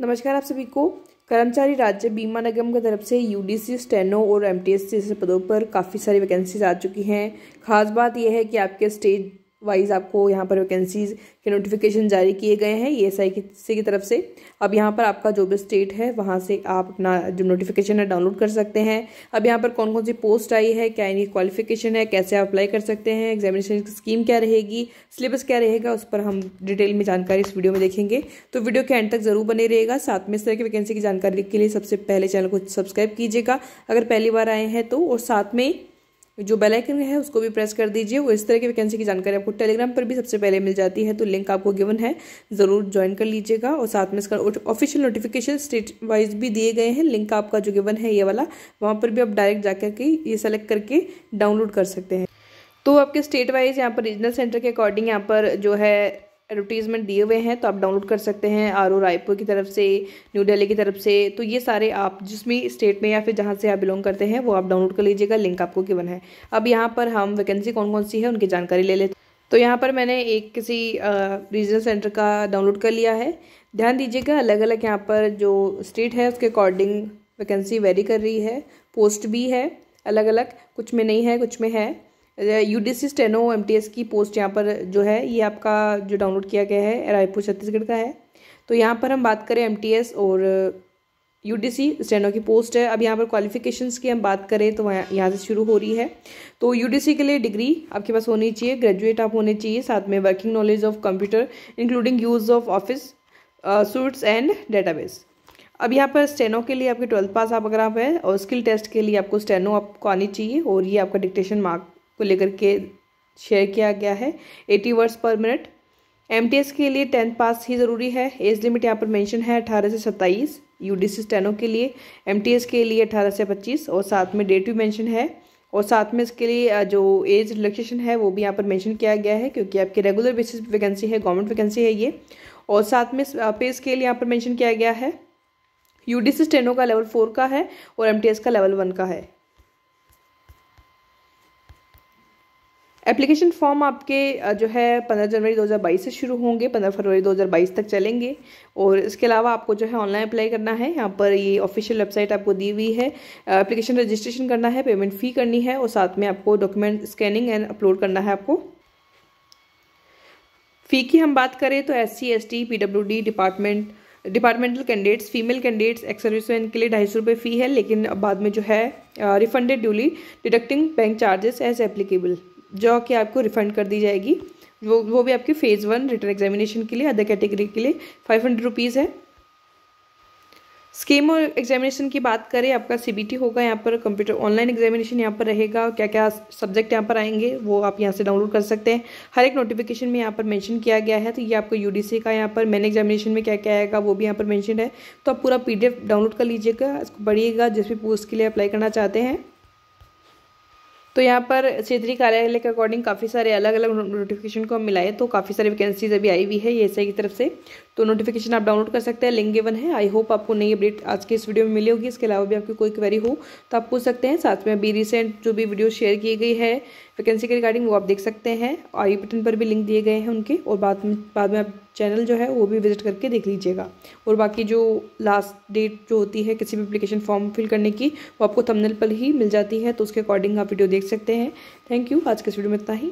नमस्कार आप सभी को कर्मचारी राज्य बीमा निगम की तरफ से यूडीसी स्टेनो और सी जैसे पदों पर काफ़ी सारी वैकेंसीज आ चुकी हैं खास बात यह है कि आपके स्टेट वाइज आपको यहाँ पर वैकेंसीज के नोटिफिकेशन जारी किए गए हैं ई एस आई की तरफ से अब यहाँ पर आपका जो भी स्टेट है वहाँ से आप अपना जो नोटिफिकेशन है डाउनलोड कर सकते हैं अब यहाँ पर कौन कौन सी पोस्ट आई है क्या इनकी क्वालिफिकेशन है कैसे आप अप्लाई कर सकते हैं एग्जामिनेशन की स्कीम क्या रहेगी सिलेबस क्या रहेगा उस पर हम डिटेल में जानकारी इस वीडियो में देखेंगे तो वीडियो के एंड तक जरूर बने रहेगा साथ में इस तरह की वैकेंसी की जानकारी के लिए सबसे पहले चैनल को सब्सक्राइब कीजिएगा अगर पहली बार आए हैं तो और साथ में जो बेल आइकन है उसको भी प्रेस कर दीजिए वो इस तरह की वैकेंसी की जानकारी आपको टेलीग्राम पर भी सबसे पहले मिल जाती है तो लिंक आपको गिवन है ज़रूर ज्वाइन कर लीजिएगा और साथ में इसका ऑफिशियल नोटिफिकेशन स्टेट वाइज भी दिए गए हैं लिंक आपका जो गिवन है ये वाला वहाँ पर भी आप डायरेक्ट जाकर के ये सेलेक्ट करके डाउनलोड कर सकते हैं तो आपके स्टेट वाइज यहाँ पर रीजनल सेंटर के अकॉर्डिंग यहाँ पर जो है एडवर्टीज़मेंट दिए हुए हैं तो आप डाउनलोड कर सकते हैं आर रायपुर की तरफ से न्यू दिल्ली की तरफ से तो ये सारे आप जिस भी स्टेट में या फिर जहाँ से आप बिलोंग करते हैं वो आप डाउनलोड कर लीजिएगा लिंक आपको गिवन है अब यहाँ पर हम वैकेंसी कौन कौन सी है उनकी जानकारी ले लेते तो यहाँ पर मैंने एक किसी रीजनल सेंटर का डाउनलोड कर लिया है ध्यान दीजिएगा अलग अलग यहाँ पर जो स्टेट है उसके अकॉर्डिंग वैकेंसी वेरी कर रही है पोस्ट भी है अलग अलग कुछ में नहीं है कुछ में है U D C steno M T S की पोस्ट यहाँ पर जो है ये आपका जो डाउनलोड किया गया है रायपुर छत्तीसगढ़ का है तो यहाँ पर हम बात करें एम टी एस और यू डी सी स्टेनो की पोस्ट है अब यहाँ पर क्वालिफिकेशंस की हम बात करें तो यहाँ से शुरू हो रही है तो यू डी सी के लिए डिग्री आपके पास होनी चाहिए ग्रेजुएट आप होने चाहिए साथ में working knowledge of computer including use of office suites and base अब यहाँ पर स्टेनो के लिए आपके ट्वेल्थ पास आप अगर आप हैं और स्किल टेस्ट के लिए आपको स्टेनो आपको आनी चाहिए और ये आपका डिक्टेशन मार्क को लेकर के शेयर किया गया है eighty words per minute M के लिए टेंथ पास ही ज़रूरी है एज लिमिट यहाँ पर मेंशन है अठारह से सत्ताईस यू डी के लिए एम के लिए अठारह से पच्चीस और साथ में डेट भी मेंशन है और साथ में इसके लिए जो एज रिलेक्सेशन है वो भी यहाँ पर मेंशन किया गया है क्योंकि आपकी रेगुलर बेसिस वैकेंसी है गवर्नमेंट वैकेंसी है ये और साथ में पे स्केल यहाँ पर मैंशन किया गया है यू डी का लेवल फोर का है और एम का लेवल वन का है एप्लीकेशन फॉर्म आपके जो है 15 जनवरी 2022 से शुरू होंगे 15 फरवरी 2022 तक चलेंगे और इसके अलावा आपको जो है ऑनलाइन अप्लाई करना है यहाँ पर ये ऑफिशियल वेबसाइट आपको दी हुई है एप्लीकेशन रजिस्ट्रेशन करना है पेमेंट फ़ी करनी है और साथ में आपको डॉक्यूमेंट स्कैनिंग एंड अपलोड करना है आपको फ़ी की हम बात करें तो S C S T P W D department departmental candidates female candidates ex serviceman के लिए ढाई सौ रुपये फ़ी है लेकिन बाद में जो है refunded duly deducting bank charges as applicable जो कि आपको रिफंड कर दी जाएगी वो वो भी आपकी फ़ेज़ वन रिटर्न एग्जामिनेशन के लिए अदर कैटेगरी के लिए फाइव हंड्रेड रुपीज़ है स्कीम और एग्जामिनेशन की बात करें आपका सीबीटी होगा यहाँ पर कंप्यूटर ऑनलाइन एग्जामिनेशन यहाँ पर रहेगा क्या क्या सब्जेक्ट यहाँ पर आएंगे वो आप यहाँ से डाउनलोड कर सकते हैं हर एक नोटिफिकेशन में यहाँ पर मेंशन किया गया है तो ये आपको यूडीसी का यहाँ पर मेन एग्जामिनेशन में क्या क्या आएगा वो भी यहाँ पर मैंशन है तो आप पूरा पी डाउनलोड कर लीजिएगा इसको पढ़िएगा जिस भी पोस्ट के लिए अप्लाई करना चाहते हैं तो यहाँ पर क्षेत्रीय कार्यालय के अकॉर्डिंग काफ़ी सारे अलग अलग नोटिफिकेशन को हम मिलाए तो काफ़ी सारी वैकेंसीज अभी आई हुई है ये एसआई की तरफ से तो नोटिफिकेशन आप डाउनलोड कर सकते हैं लिंक गिवन है आई होप आपको नई अपडेट आज के इस वीडियो में मिली होगी इसके अलावा भी आपकी कोई क्वेरी हो तो आप पूछ सकते हैं साथ में अभी रिसेंट जो भी वीडियो शेयर की गई है वैकेंसी के रिगार्डिंग वो आप देख सकते हैं आई बटन पर भी लिंक दिए गए हैं उनके और बाद में बाद में आप चैनल जो है वो भी विजिट करके देख लीजिएगा और बाकी जो लास्ट डेट जो होती है किसी भी अप्लीकेशन फॉर्म फिल करने की वो आपको थंबनेल पर ही मिल जाती है तो उसके अकॉर्डिंग आप वीडियो देख सकते हैं थैंक यू आज के इस वीडियो में इतना ही